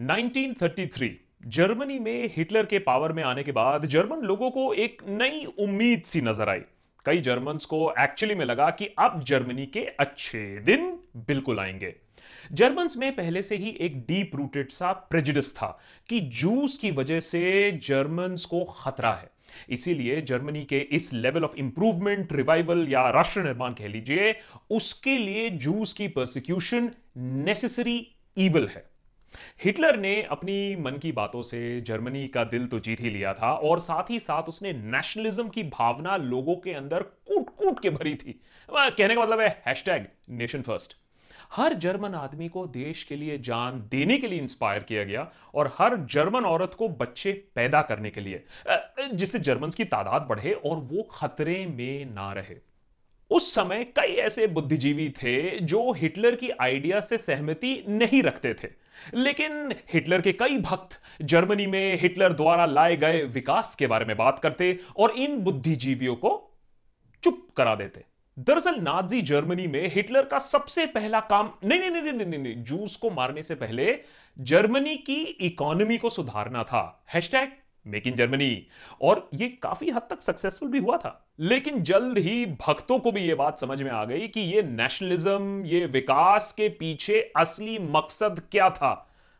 1933 Germany में Hitler के power में आने के बाद जर्मन लोगों को एक नई उम्मीद सी नजर आई कई जर्मन को एक्चुअली में लगा कि अब जर्मनी के अच्छे दिन बिल्कुल आएंगे जर्मन में पहले से ही एक डीप रूटेड सा प्रेजिडिस था कि जूस की वजह से जर्मन को खतरा है इसीलिए जर्मनी के इस लेवल ऑफ इंप्रूवमेंट रिवाइवल या राष्ट्र निर्माण कह लीजिए उसके लिए जूस की प्रोसिक्यूशन नेसेसरी इवल है हिटलर ने अपनी मन की बातों से जर्मनी का दिल तो जीत ही लिया था और साथ ही साथ उसने नेशनलिज्म की भावना लोगों के अंदर कूट कूट के भरी थी कहने का मतलब है हैशटैग नेशन फर्स्ट हर जर्मन आदमी को देश के लिए जान देने के लिए इंस्पायर किया गया और हर जर्मन औरत को बच्चे पैदा करने के लिए जिससे जर्मन की तादाद बढ़े और वो खतरे में ना रहे उस समय कई ऐसे बुद्धिजीवी थे जो हिटलर की आइडिया से सहमति नहीं रखते थे लेकिन हिटलर के कई भक्त जर्मनी में हिटलर द्वारा लाए गए विकास के बारे में बात करते और इन बुद्धिजीवियों को चुप करा देते दरअसल नाजी जर्मनी में हिटलर का सबसे पहला काम नहीं नहीं नहीं नहीं नहीं, नहीं जूस को मारने से पहले जर्मनी की इकोनॉमी को सुधारना था हैशटैग मेक इन जर्मनी और ये काफी हद तक सक्सेसफुल भी हुआ था लेकिन जल्द ही भक्तों को भी ये बात समझ में आ गई कि ये नेशनलिज्म ये विकास के पीछे असली मकसद क्या था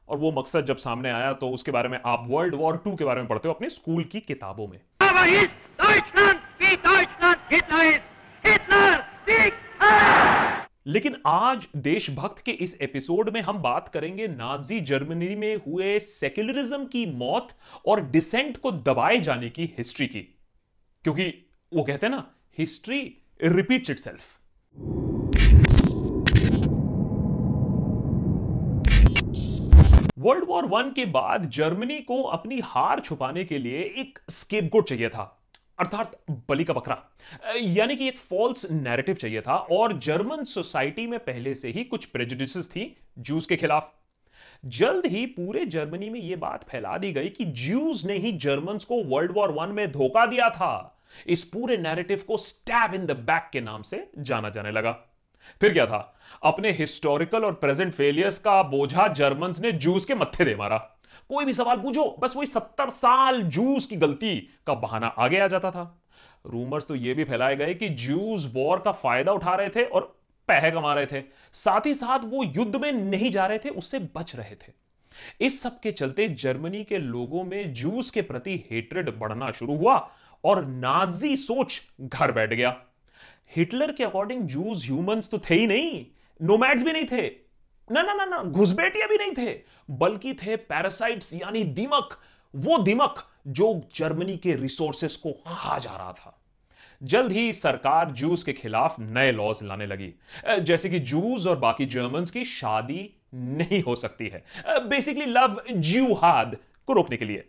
और वो मकसद जब सामने आया तो उसके बारे में आप वर्ल्ड वॉर टू के बारे में पढ़ते हो अपने स्कूल की किताबों में Hitler Hitler, लेकिन आज देशभक्त के इस एपिसोड में हम बात करेंगे नाजी जर्मनी में हुए सेक्युलरिज्म की मौत और डिसेंट को दबाए जाने की हिस्ट्री की क्योंकि वो कहते हैं ना history repeats it world war one के बाद जर्मनी को अपनी हार छुपाने के लिए एक स्केपगोट चाहिए था अर्थात बलि का बकरा यानी कि एक फॉल्स नैरेटिव चाहिए था और जर्मन सोसाइटी में पहले से ही कुछ प्रेजुडिस थी जूस के खिलाफ जल्द ही पूरे जर्मनी में यह बात फैला दी गई कि ज्यूज ने ही जर्मन को वर्ल्ड वॉर वन में धोखा दिया था इस पूरे नैरेटिव को स्टैब इन द बैक के नाम से जाना जाने लगा फिर क्या था अपने हिस्टोरिकल और प्रेजेंट फेलियर्स का बोझा जर्मन ने जूस के मत्थे दे मारा कोई भी सवाल पूछो बस वही सत्तर साल जूस की गलती का बहाना आगे आ जाता था रूमर्स तो यह भी फैलाए गए कि जूस वॉर का फायदा उठा रहे थे और पह कमा रहे थे साथ ही साथ वो युद्ध में नहीं जा रहे थे उससे बच रहे थे इस सब के चलते जर्मनी के लोगों में जूस के प्रति हेट्रेड बढ़ना शुरू हुआ और नाजी सोच घर बैठ गया हिटलर के अकॉर्डिंग जूस ह्यूमंस तो थे ही नहीं नोमैड्स भी नहीं थे ना ना ना ना घुसबेटिया भी नहीं थे बल्कि थे पैरासाइट्स यानी दीमक वो दीमक जो जर्मनी के रिसोर्सेस को खा जा रहा था जल्द ही सरकार जूस के खिलाफ नए लॉज लाने लगी जैसे कि जूस और बाकी जर्मन की शादी नहीं हो सकती है बेसिकली लव जूहाद को रोकने के लिए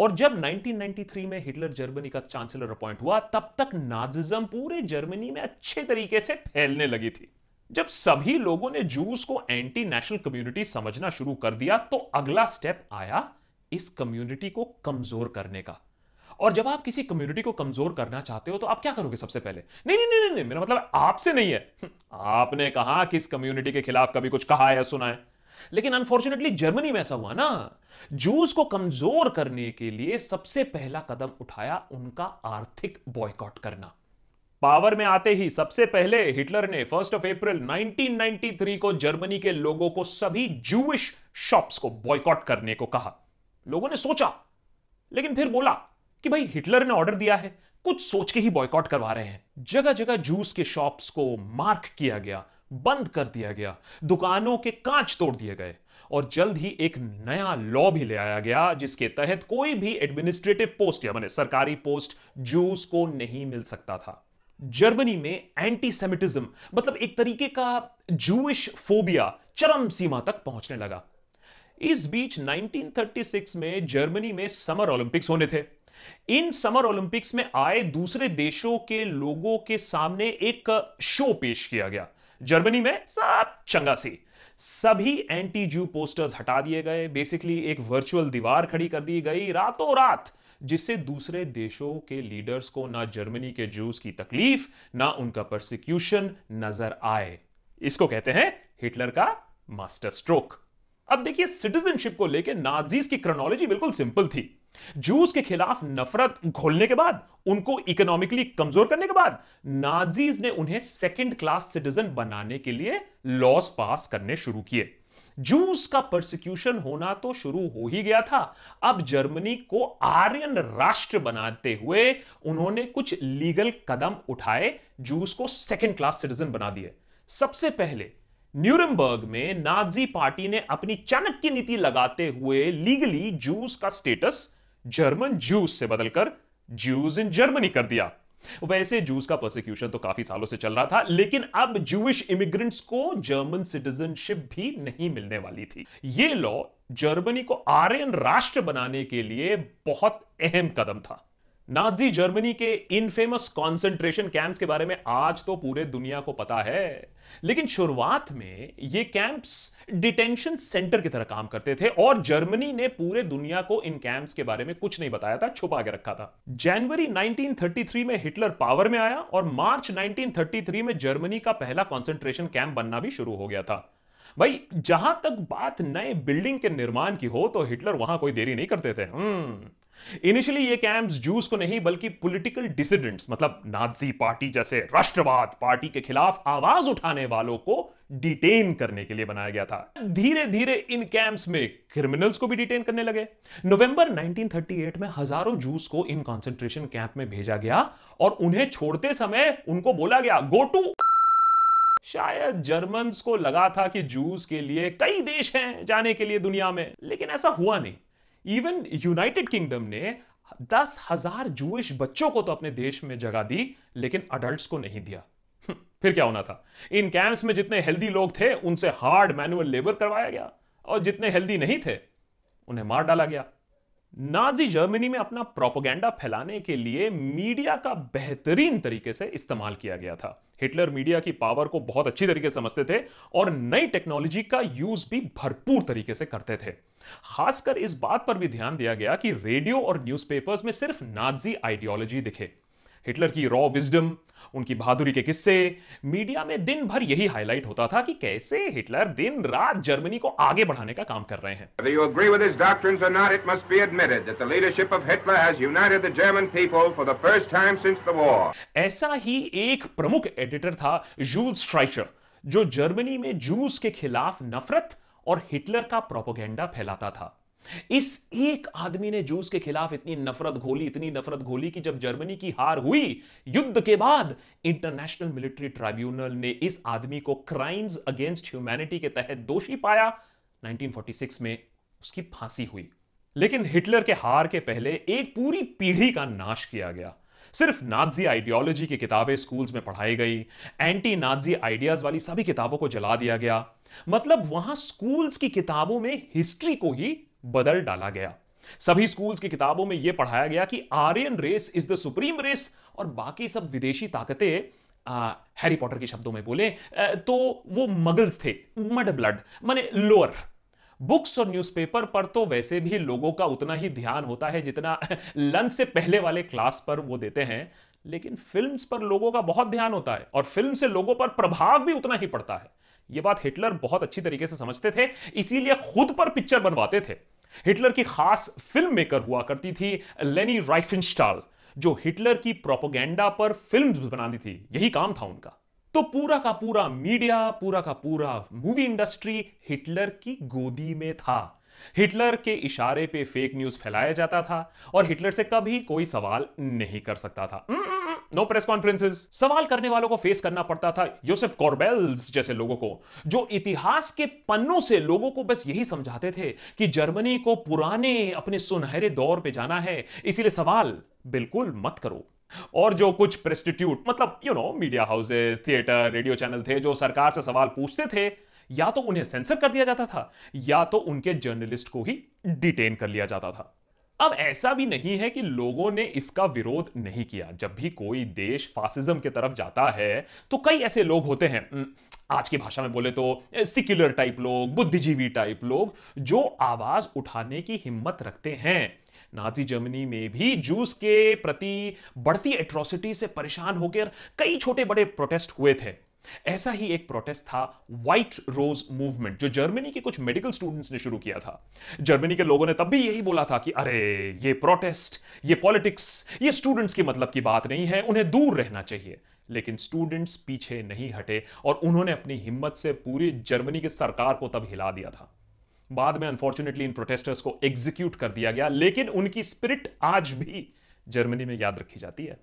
और जब 1993 में हिटलर जर्मनी का चांसलर अपॉइंट हुआ तब तक नाजिज्म पूरे जर्मनी में अच्छे तरीके से फैलने लगी थी जब सभी लोगों ने जूस को एंटी नेशनल कम्युनिटी समझना शुरू कर दिया तो अगला स्टेप आया इस कम्युनिटी को कमजोर करने का और जब आप किसी कम्युनिटी को कमजोर करना चाहते हो तो आप क्या करोगे सबसे पहले नहीं नहीं नहीं नहीं, नहीं मेरा मतलब आपसे नहीं है हम्म, आपने कहा कि इस कम्युनिटी के खिलाफ कभी कुछ कहा है सुना है लेकिन अनफॉर्चुनेटली जर्मनी में ऐसा हुआ ना जूस को कमजोर करने के लिए सबसे पहला कदम उठाया उनका आर्थिक बॉयकॉट करना पावर में आते ही सबसे पहले हिटलर ने फर्स्ट ऑफ अप्रैल 1993 को जर्मनी के लोगों को सभी जूविश शॉप्स को बॉयकॉट करने को कहा लोगों ने सोचा लेकिन फिर बोला कि भाई हिटलर ने ऑर्डर दिया है कुछ सोच के ही बॉयकॉट करवा रहे हैं जगह जगह जूस के शॉप्स को मार्क किया गया बंद कर दिया गया दुकानों के कांच तोड़ दिए गए और जल्द ही एक नया लॉ भी ले आया गया जिसके तहत कोई भी एडमिनिस्ट्रेटिव पोस्ट या मैंने सरकारी पोस्ट जूस को नहीं मिल सकता था जर्मनी में एंटी सेमिटिज्म मतलब एक तरीके का जूश फोबिया चरम सीमा तक पहुंचने लगा इस बीच 1936 में जर्मनी में समर ओलंपिक्स होने थे इन समर ओलंपिक्स में आए दूसरे देशों के लोगों के सामने एक शो पेश किया गया जर्मनी में सब चंगा सी सभी एंटी जू पोस्टर्स हटा दिए गए बेसिकली एक वर्चुअल दीवार खड़ी कर दी गई रातों रात जिससे दूसरे देशों के लीडर्स को ना जर्मनी के जूस की तकलीफ ना उनका प्रोसिक्यूशन नजर आए इसको कहते हैं हिटलर का मास्टर स्ट्रोक अब देखिए सिटीजनशिप को लेकर नाजीज की क्रोनोलॉजी बिल्कुल सिंपल थी जूस के खिलाफ नफरत घोलने के बाद उनको इकोनॉमिकली कमजोर करने के बाद नाजीज ने उन्हें सेकेंड क्लास सिटीजन बनाने के लिए लॉस पास करने शुरू किए जूस का प्रोसिक्यूशन होना तो शुरू हो ही गया था अब जर्मनी को आर्यन राष्ट्र बनाते हुए उन्होंने कुछ लीगल कदम उठाए जूस को सेकेंड क्लास सिटीजन बना दिए सबसे पहले न्यूरमबर्ग में नाजी पार्टी ने अपनी चाणक्य नीति लगाते हुए लीगली जूस का स्टेटस जर्मन जूस से बदलकर जूस इन जर्मनी कर दिया वैसे जूस का प्रोसिक्यूशन तो काफी सालों से चल रहा था लेकिन अब जूश इमिग्रेंट्स को जर्मन सिटीजनशिप भी नहीं मिलने वाली थी ये लॉ जर्मनी को आर्यन राष्ट्र बनाने के लिए बहुत अहम कदम था नाजी जर्मनी के इनफेमस कॉन्सेंट्रेशन कैंप्स के बारे में आज तो पूरे दुनिया को पता है लेकिन शुरुआत में ये कैंप्स डिटेंशन सेंटर की तरह काम करते थे और जर्मनी ने पूरे दुनिया को इन कैंप्स के बारे में कुछ नहीं बताया था छुपा के रखा था जनवरी 1933 में हिटलर पावर में आया और मार्च 1933 में जर्मनी का पहला कॉन्सेंट्रेशन कैंप बनना भी शुरू हो गया था भाई जहां तक बात नए बिल्डिंग के निर्माण की हो तो हिटलर वहां कोई देरी नहीं करते थे इनिशियली हम्म। ये कैंप्स जूस को नहीं बल्कि पॉलिटिकल डिसिडेंट्स मतलब नाजी पार्टी जैसे राष्ट्रवाद पार्टी के खिलाफ आवाज उठाने वालों को डिटेन करने के लिए बनाया गया था धीरे धीरे इन कैंप्स में क्रिमिनल्स को भी डिटेन करने लगे नवंबर 1938 में हजारों जूस को इन कॉन्सेंट्रेशन कैंप में भेजा गया और उन्हें छोड़ते समय उनको बोला गया गो टू शायद जर्मन को लगा था कि जूस के लिए कई देश हैं जाने के लिए दुनिया में लेकिन ऐसा हुआ नहीं इवन यूनाइटेड किंगडम ने दस हजार जूश बच्चों को तो अपने देश में जगह दी लेकिन अडल्ट को नहीं दिया हम्म, फिर क्या होना था इन कैंप्स में जितने हेल्दी लोग थे उनसे हार्ड मैनुअल लेबर करवाया गया और जितने हेल्दी नहीं थे उन्हें मार डाला गया नाजी जर्मनी में अपना प्रोपोगेंडा फैलाने के लिए मीडिया का बेहतरीन तरीके से इस्तेमाल किया गया था हिटलर मीडिया की पावर को बहुत अच्छी तरीके से समझते थे और नई टेक्नोलॉजी का यूज भी भरपूर तरीके से करते थे खासकर इस बात पर भी ध्यान दिया गया कि रेडियो और न्यूज़पेपर्स में सिर्फ नाजी आइडियोलॉजी दिखे हिटलर की रॉ विजडम उनकी बहादुरी के किस्से मीडिया में दिन भर यही हाईलाइट होता था कि कैसे हिटलर दिन रात जर्मनी को आगे बढ़ाने का काम कर रहे हैं ऐसा ही एक प्रमुख एडिटर था जूल स्ट्राइचर जो जर्मनी में जूस के खिलाफ नफरत और हिटलर का प्रोपोगेंडा फैलाता था इस एक आदमी ने जूस के खिलाफ इतनी नफरत घोली इतनी नफरत घोली कि जब जर्मनी की हार हुई युद्ध के बाद इंटरनेशनल मिलिट्री ट्राइब्यूनल ने इस आदमी को क्राइम्स अगेंस्ट ह्यूमैनिटी के तहत दोषी पाया 1946 में उसकी फांसी हुई लेकिन हिटलर के हार के पहले एक पूरी पीढ़ी का नाश किया गया सिर्फ नाजी आइडियोलॉजी की किताबें स्कूल्स में पढ़ाई गई एंटी नाजी आइडियाज वाली सभी किताबों को जला दिया गया मतलब वहां स्कूल्स की किताबों में हिस्ट्री को ही बदल डाला गया सभी स्कूल्स की किताबों में यह पढ़ाया गया कि Aryan race is the supreme race और बाकी सब विदेशी ताकतें हैरी पॉटर के शब्दों में बोले आ, तो वो मगल्स थे मड ब्लड माने लोअर बुक्स और न्यूज़पेपर पर तो वैसे भी लोगों का उतना ही ध्यान होता है जितना लंच से पहले वाले क्लास पर वो देते हैं लेकिन फिल्म्स पर लोगों का बहुत ध्यान होता है और फिल्म से लोगों पर प्रभाव भी उतना ही पड़ता है ये बात हिटलर बहुत अच्छी तरीके से समझते थे इसीलिए खुद पर पिक्चर बनवाते थे हिटलर की खास फिल्म मेकर हुआ करती थी लेनी राइफिनस्टाल जो हिटलर की प्रोपोगेंडा पर फिल्म बनाती थी यही काम था उनका तो पूरा का पूरा मीडिया पूरा का पूरा मूवी इंडस्ट्री हिटलर की गोदी में था हिटलर के इशारे पे फेक न्यूज फैलाया जाता था और हिटलर से कभी कोई सवाल नहीं कर सकता था hmm, hmm, hmm. No press conferences सवाल करने वालों को फेस करना पड़ता था योसेफ कॉर्बेल्स जैसे लोगों को जो इतिहास के पन्नों से लोगों को बस यही समझाते थे कि जर्मनी को पुराने अपने सुनहरे दौर पे जाना है इसीलिए सवाल बिल्कुल मत करो और जो कुछ प्रेस्टिट्यूट मतलब you know media houses theatre radio channel थे जो सरकार से सवाल पूछते थे या तो उन्हें सेंसर कर दिया जाता था या तो उनके जर्नलिस्ट को ही डिटेन कर लिया जाता था अब ऐसा भी नहीं है कि लोगों ने इसका विरोध नहीं किया जब भी कोई देश फासिज्म की तरफ जाता है तो कई ऐसे लोग होते हैं आज की भाषा में बोले तो सिक्युलर टाइप लोग बुद्धिजीवी टाइप लोग जो आवाज उठाने की हिम्मत रखते हैं नाजी जर्मनी में भी जूस के प्रति बढ़ती एट्रोसिटी से परेशान होकर कई छोटे बड़े प्रोटेस्ट हुए थे ऐसा ही एक प्रोटेस्ट था व्हाइट रोज मूवमेंट जो जर्मनी के कुछ मेडिकल स्टूडेंट्स ने शुरू किया था जर्मनी के लोगों ने तब भी यही बोला था कि अरे ये प्रोटेस्ट ये पॉलिटिक्स ये स्टूडेंट्स की मतलब की बात नहीं है उन्हें दूर रहना चाहिए लेकिन स्टूडेंट्स पीछे नहीं हटे और उन्होंने अपनी हिम्मत से पूरी जर्मनी की सरकार को तब हिला दिया था बाद में अनफॉर्चुनेटली इन प्रोटेस्टर्स को एग्जीक्यूट कर दिया गया लेकिन उनकी स्पिरिट आज भी जर्मनी में याद रखी जाती है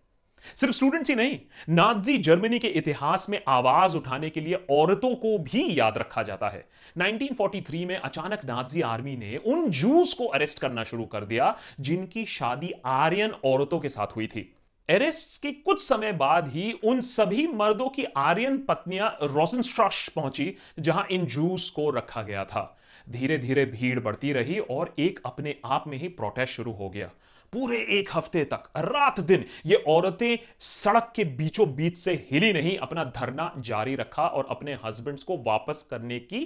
सिर्फ स्टूडेंट्स ही नहीं नाजी जर्मनी के इतिहास में आवाज उठाने के लिए औरतों को भी याद रखा जाता है 1943 में अचानक नाजी आर्मी ने उन जूस को अरेस्ट करना शुरू कर दिया जिनकी शादी आर्यन औरतों के साथ हुई थी अरेस्ट के कुछ समय बाद ही उन सभी मर्दों की आर्यन पत्नियां रोसनस्ट्राश पहुंची जहां इन जूस को रखा गया था धीरे धीरे भीड़ बढ़ती रही और एक अपने आप में ही प्रोटेस्ट शुरू हो गया पूरे एक हफ्ते तक रात दिन ये औरतें सड़क के बीचों बीच से हिली नहीं अपना धरना जारी रखा और अपने हस्बैंड्स को वापस करने की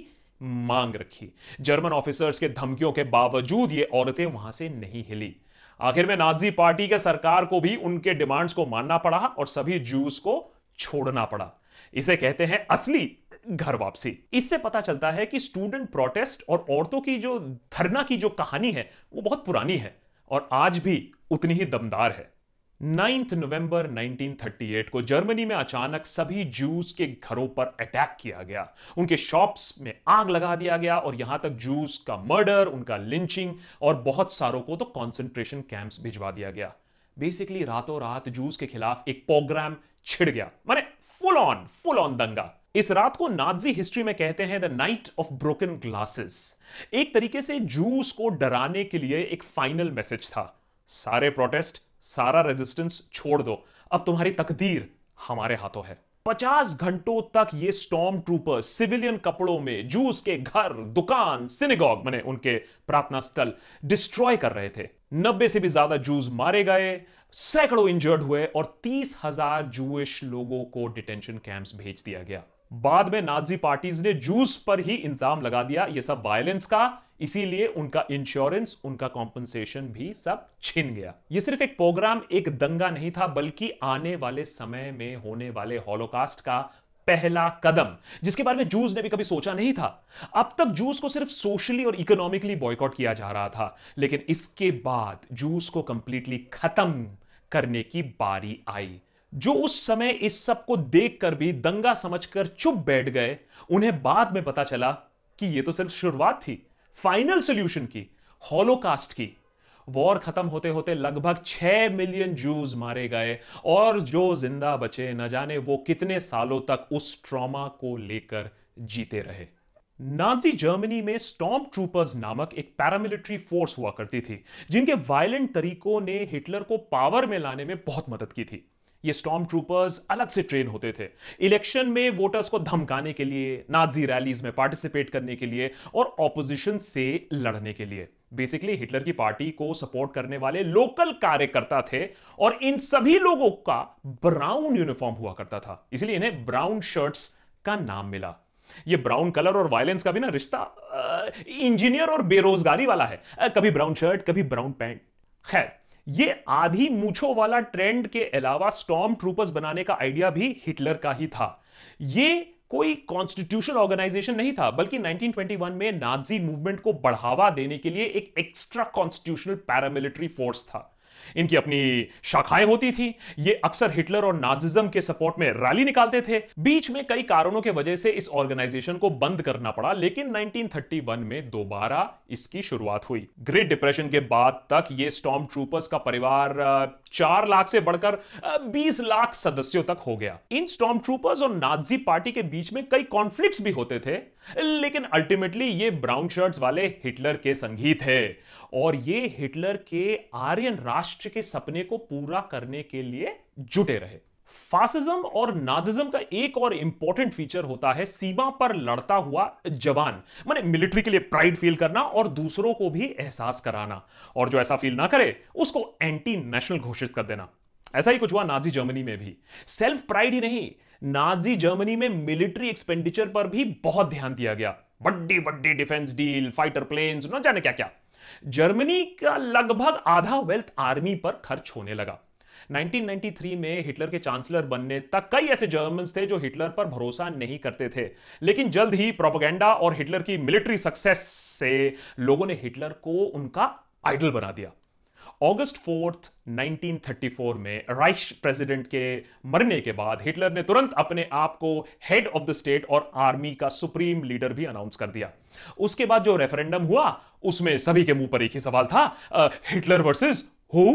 मांग रखी जर्मन ऑफिसर्स के धमकियों के बावजूद ये औरतें वहां से नहीं हिली आखिर में नाजी पार्टी के सरकार को भी उनके डिमांड्स को मानना पड़ा और सभी जूस को छोड़ना पड़ा इसे कहते हैं असली घर वापसी इससे पता चलता है कि स्टूडेंट प्रोटेस्ट और औरतों की जो धरना की जो कहानी है वो बहुत पुरानी है और आज भी उतनी ही दमदार है नाइन्थ नवंबर 1938 को जर्मनी में अचानक सभी जूस के घरों पर अटैक किया गया उनके शॉप्स में आग लगा दिया गया और यहां तक जूस का मर्डर उनका लिंचिंग और बहुत सारों को तो कंसंट्रेशन कैंप्स भिजवा दिया गया बेसिकली रातों रात जूस के खिलाफ एक प्रोग्राम छिड़ गया माने फुल ऑन फुल ऑन दंगा इस रात को नाजी हिस्ट्री में कहते हैं the night of broken glasses एक तरीके से जूस को डराने के लिए एक फाइनल मैसेज था सारे प्रोटेस्ट सारा रेजिस्टेंस छोड़ दो अब तुम्हारी तकदीर हमारे हाथों है 50 घंटों तक ये स्टॉम ट्रूपर सिविलियन कपड़ों में जूस के घर दुकान सिनेगॉग मैंने उनके प्रार्थना स्थल डिस्ट्रॉय कर रहे थे नब्बे से भी ज्यादा जूस मारे गए सैकड़ों इंजर्ड हुए और तीस हजार जूश लोगों को डिटेंशन कैंप्स भेज दिया गया बाद में नाजी पार्टीज ने जूस पर ही इंतजाम लगा दिया ये सब वायलेंस का इसीलिए उनका इंश्योरेंस उनका कॉम्पनसेशन भी सब छिन गया ये सिर्फ एक प्रोग्राम एक दंगा नहीं था बल्कि आने वाले समय में होने वाले हॉलोकास्ट का पहला कदम जिसके बारे में जूस ने भी कभी सोचा नहीं था अब तक जूस को सिर्फ सोशली और इकोनॉमिकली बॉयकॉट किया जा रहा था लेकिन इसके बाद जूस को कंप्लीटली खत्म करने की बारी आई जो उस समय इस सब को देखकर भी दंगा समझकर चुप बैठ गए उन्हें बाद में पता चला कि यह तो सिर्फ शुरुआत थी फाइनल सोल्यूशन की हॉलोकास्ट की वॉर खत्म होते होते लगभग छह मिलियन जूस मारे गए और जो जिंदा बचे न जाने वो कितने सालों तक उस ट्रॉमा को लेकर जीते रहे नाजी जर्मनी में स्टॉम ट्रूपर्स नामक एक पैरामिलिट्री फोर्स हुआ करती थी जिनके वायलेंट तरीकों ने हिटलर को पावर में लाने में बहुत मदद की थी ये स्टॉम ट्रूपर्स अलग से ट्रेन होते थे इलेक्शन में वोटर्स को धमकाने के लिए नाजी रैलीज में पार्टिसिपेट करने के लिए और ऑपोजिशन से लड़ने के लिए बेसिकली हिटलर की पार्टी को सपोर्ट करने वाले लोकल कार्यकर्ता थे और इन सभी लोगों का ब्राउन यूनिफॉर्म हुआ करता था इसलिए इन्हें ब्राउन शर्ट्स का नाम मिला ये ब्राउन कलर और वायलेंस का भी ना रिश्ता इंजीनियर और बेरोजगारी वाला है कभी ब्राउन शर्ट कभी ब्राउन पैंट खैर ये आधी मूछो वाला ट्रेंड के अलावा स्टॉम ट्रूपर्स बनाने का आइडिया भी हिटलर का ही था ये कोई कॉन्स्टिट्यूशन ऑर्गेनाइजेशन नहीं था बल्कि 1921 में नाजी मूवमेंट को बढ़ावा देने के लिए एक एक्स्ट्रा कॉन्स्टिट्यूशनल पैरामिलिट्री फोर्स था इनकी अपनी शाखाएं होती थी ये अक्सर हिटलर और नाजिज्म के सपोर्ट में रैली निकालते थे बीच में कई कारणों की वजह से इस ऑर्गेनाइजेशन को बंद करना पड़ा लेकिन 1931 में दोबारा इसकी शुरुआत हुई ग्रेट डिप्रेशन के बाद तक ये स्टॉम ट्रूपर्स का परिवार चार लाख से बढ़कर बीस लाख सदस्यों तक हो गया इन स्टॉम ट्रूपर्स और नाजी पार्टी के बीच में कई कॉन्फ्लिक्ट्स भी होते थे लेकिन अल्टीमेटली ये ब्राउन शर्ट्स वाले हिटलर के संगी थे और ये हिटलर के आर्यन राष्ट्र के सपने को पूरा करने के लिए जुटे रहे फासिज्म और नाजिज्म का एक और इंपॉर्टेंट फीचर होता है सीमा पर लड़ता हुआ जवान माने मिलिट्री के लिए प्राइड फील करना और दूसरों को भी एहसास कराना और जो ऐसा फील ना करे उसको एंटी नेशनल घोषित कर देना ऐसा ही कुछ हुआ नाजी जर्मनी में भी सेल्फ प्राइड ही नहीं नाजी जर्मनी में मिलिट्री एक्सपेंडिचर पर भी बहुत ध्यान दिया गया बड्डी बड्डी डिफेंस डील फाइटर प्लेन्स न जाने क्या क्या जर्मनी का लगभग आधा वेल्थ आर्मी पर खर्च होने लगा 1993 में हिटलर के चांसलर बनने तक कई ऐसे जर्मन थे जो हिटलर पर भरोसा नहीं करते थे लेकिन जल्द ही प्रोपोगेंडा और हिटलर की मिलिट्री सक्सेस से लोगों ने हिटलर को उनका आइडल बना दिया अगस्त फोर्थ 1934 में राइश प्रेसिडेंट के मरने के बाद हिटलर ने तुरंत अपने आप को हेड ऑफ द स्टेट और आर्मी का सुप्रीम लीडर भी अनाउंस कर दिया उसके बाद जो रेफरेंडम हुआ उसमें सभी के मुंह पर एक ही सवाल था हिटलर वर्सेस हु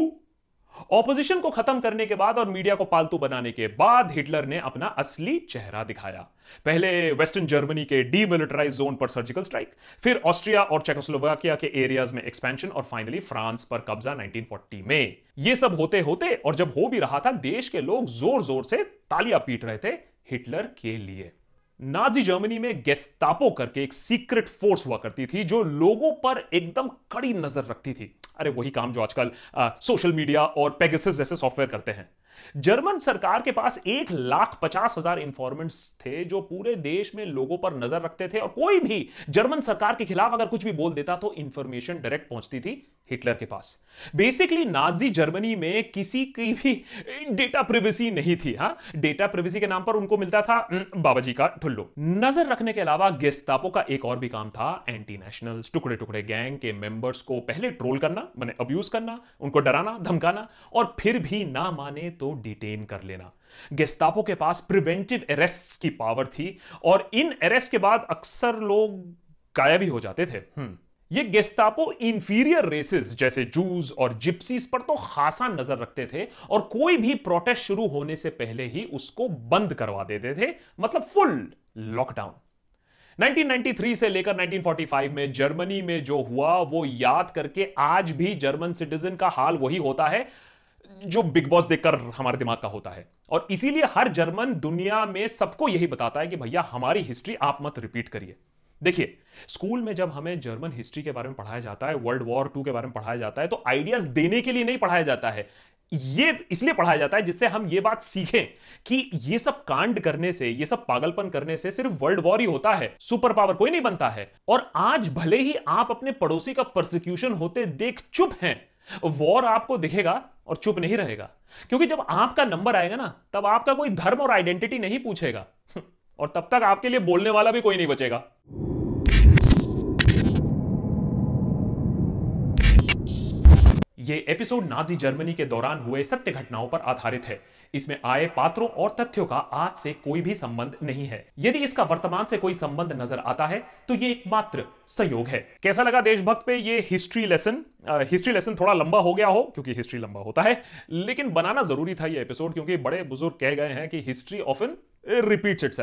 ऑपोजिशन को खत्म करने के बाद और मीडिया को पालतू बनाने के बाद हिटलर ने अपना असली चेहरा दिखाया पहले वेस्टर्न जर्मनी के डीमिलिटराइज जोन पर सर्जिकल स्ट्राइक फिर ऑस्ट्रिया और चेकोस्लोवाकिया के एरियाज में एक्सपेंशन और फाइनली फ्रांस पर कब्जा 1940 में ये सब होते होते और जब हो भी रहा था देश के लोग जोर जोर से तालियां पीट रहे थे हिटलर के लिए नाजी जर्मनी में गेस्तापो करके एक सीक्रेट फोर्स हुआ करती थी जो लोगों पर एकदम कड़ी नजर रखती थी अरे वही काम जो आजकल सोशल मीडिया और पेगसिस जैसे सॉफ्टवेयर करते हैं जर्मन सरकार के पास एक लाख पचास हजार इंफॉर्मेंट्स थे जो पूरे देश में लोगों पर नजर रखते थे और कोई भी जर्मन सरकार के खिलाफ अगर कुछ भी बोल देता तो इंफॉर्मेशन डायरेक्ट पहुंचती थी हिटलर के पास बेसिकली नाजी जर्मनी में किसी की भी डेटा प्रिवेसी नहीं थी हाँ डेटा प्रिवेसी के नाम पर उनको मिलता था बाबा जी का ठुल्लो नजर रखने के अलावा गेस्तापो का एक और भी काम था एंटी नेशनल टुकड़े टुकड़े गैंग के मेंबर्स को पहले ट्रोल करना मैंने अब्यूज करना उनको डराना धमकाना और फिर भी ना माने तो डिटेन कर लेना गेस्तापो के पास प्रिवेंटिव अरेस्ट की पावर थी और इन अरेस्ट के बाद अक्सर लोग गायब ही हो जाते थे हम्म ये गेस्तापो इंफीरियर रेसेस जैसे जूस और जिप्सीज पर तो खासा नजर रखते थे और कोई भी प्रोटेस्ट शुरू होने से पहले ही उसको बंद करवा देते थे मतलब फुल लॉकडाउन 1993 से लेकर 1945 में जर्मनी में जो हुआ वो याद करके आज भी जर्मन सिटीजन का हाल वही होता है जो बिग बॉस देखकर हमारे दिमाग का होता है और इसीलिए हर जर्मन दुनिया में सबको यही बताता है कि भैया हमारी हिस्ट्री आप मत रिपीट करिए देखिए स्कूल में जब हमें जर्मन हिस्ट्री के बारे में पढ़ाया जाता है वर्ल्ड वॉर टू के बारे में पढ़ाया जाता है तो आइडियाज देने के लिए नहीं पढ़ाया जाता है ये इसलिए पढ़ाया जाता है जिससे हम ये बात सीखें कि ये सब कांड करने से ये सब पागलपन करने से सिर्फ वर्ल्ड वॉर ही होता है सुपर पावर कोई नहीं बनता है और आज भले ही आप अपने पड़ोसी का प्रोसिक्यूशन होते देख चुप हैं वॉर आपको दिखेगा और चुप नहीं रहेगा क्योंकि जब आपका नंबर आएगा ना तब आपका कोई धर्म और आइडेंटिटी नहीं पूछेगा और तब तक आपके लिए बोलने वाला भी कोई नहीं बचेगा ये एपिसोड नाजी जर्मनी के दौरान हुए सत्य घटनाओं पर आधारित है इसमें आए पात्रों और तथ्यों का आज से कोई भी संबंध नहीं है यदि इसका वर्तमान से कोई संबंध नजर आता है तो ये एकमात्र सहयोग है कैसा लगा देशभक्त पे ये हिस्ट्री लेसन हिस्ट्री लेसन थोड़ा लंबा हो गया हो क्योंकि हिस्ट्री लंबा होता है लेकिन बनाना जरूरी था ये एपिसोड क्योंकि बड़े बुजुर्ग कह गए हैं कि history often repeat it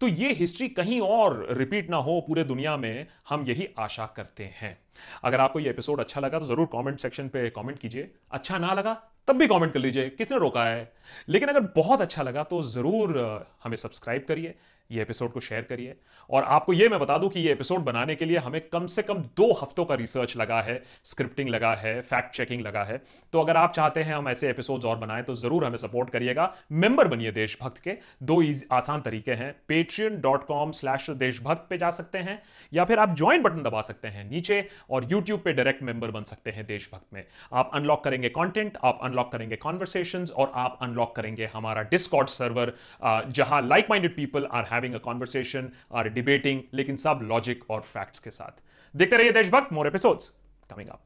तो ये हिस्ट्री कहीं और रिपीट ना हो पूरे दुनिया में हम यही आशा करते हैं अगर आपको ये एपिसोड अच्छा लगा तो जरूर कमेंट सेक्शन पे कमेंट कीजिए अच्छा ना लगा तब भी कमेंट कर लीजिए किसने रोका है लेकिन अगर बहुत अच्छा लगा तो ज़रूर हमें सब्सक्राइब करिए ये एपिसोड को शेयर करिए और आपको ये मैं बता दूं कि ये एपिसोड बनाने के लिए हमें कम से कम दो हफ्तों का रिसर्च लगा है स्क्रिप्टिंग लगा है फैक्ट चेकिंग लगा है तो अगर आप चाहते हैं हम ऐसे एपिसोड्स और बनाएं तो ज़रूर हमें सपोर्ट करिएगा मेंबर बनिए देशभक्त के दो आसान तरीके हैं पेट्रियन डॉट कॉम स्लैश देशभक्त पे जा सकते हैं या फिर आप ज्वाइन बटन दबा सकते हैं नीचे और यूट्यूब पर डायरेक्ट मेंबर बन सकते हैं देशभक्त में आप अनलॉक करेंगे कॉन्टेंट आप अनलॉक करेंगे कॉन्वर्सेशन और आप अनलॉक करेंगे हमारा डिस्कॉट सर्वर जहां like minded people are have having a conversation or debating लेकिन सब लॉजिक और फैक्ट्स के साथ देखते रहिए देशभक्त मोर एपिसोड्स कमिंग अप